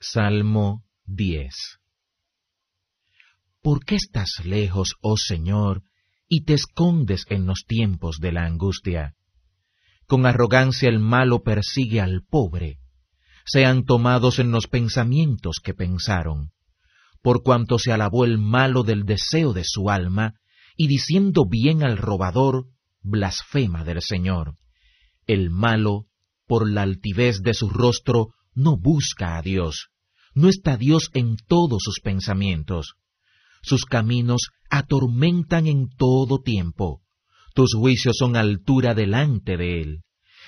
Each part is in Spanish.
Salmo 10 ¿Por qué estás lejos, oh Señor, y te escondes en los tiempos de la angustia? Con arrogancia el malo persigue al pobre. Sean tomados en los pensamientos que pensaron. Por cuanto se alabó el malo del deseo de su alma, y diciendo bien al robador, blasfema del Señor. El malo, por la altivez de su rostro, no busca a Dios. No está Dios en todos sus pensamientos. Sus caminos atormentan en todo tiempo. Tus juicios son altura delante de él.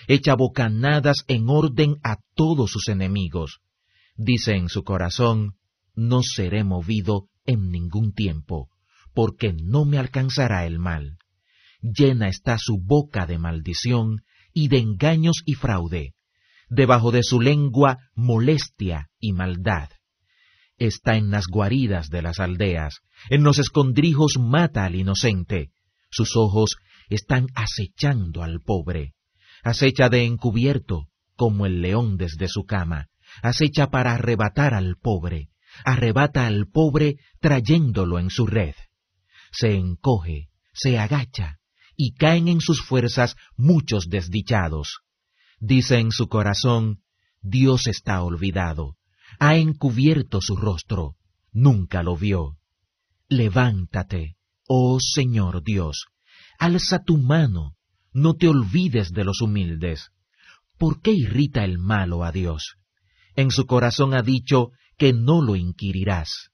Echa bocanadas en orden a todos sus enemigos. Dice en su corazón, no seré movido en ningún tiempo, porque no me alcanzará el mal. Llena está su boca de maldición y de engaños y fraude debajo de su lengua molestia y maldad. Está en las guaridas de las aldeas, en los escondrijos mata al inocente, sus ojos están acechando al pobre. Acecha de encubierto, como el león desde su cama, acecha para arrebatar al pobre, arrebata al pobre trayéndolo en su red. Se encoge, se agacha, y caen en sus fuerzas muchos desdichados. Dice en su corazón, Dios está olvidado, ha encubierto su rostro, nunca lo vio. Levántate, oh Señor Dios, alza tu mano, no te olvides de los humildes. ¿Por qué irrita el malo a Dios? En su corazón ha dicho que no lo inquirirás.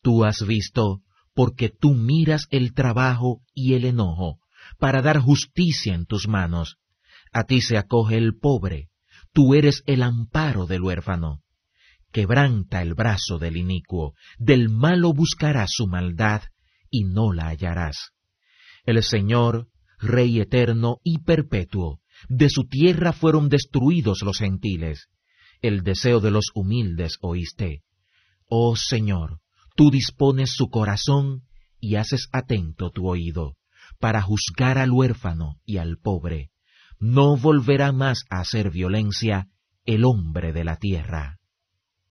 Tú has visto, porque tú miras el trabajo y el enojo, para dar justicia en tus manos. A ti se acoge el pobre, tú eres el amparo del huérfano. Quebranta el brazo del inicuo, del malo buscará su maldad, y no la hallarás. El Señor, Rey eterno y perpetuo, de su tierra fueron destruidos los gentiles. El deseo de los humildes oíste. Oh Señor, tú dispones su corazón y haces atento tu oído, para juzgar al huérfano y al pobre, no volverá más a hacer violencia el hombre de la tierra.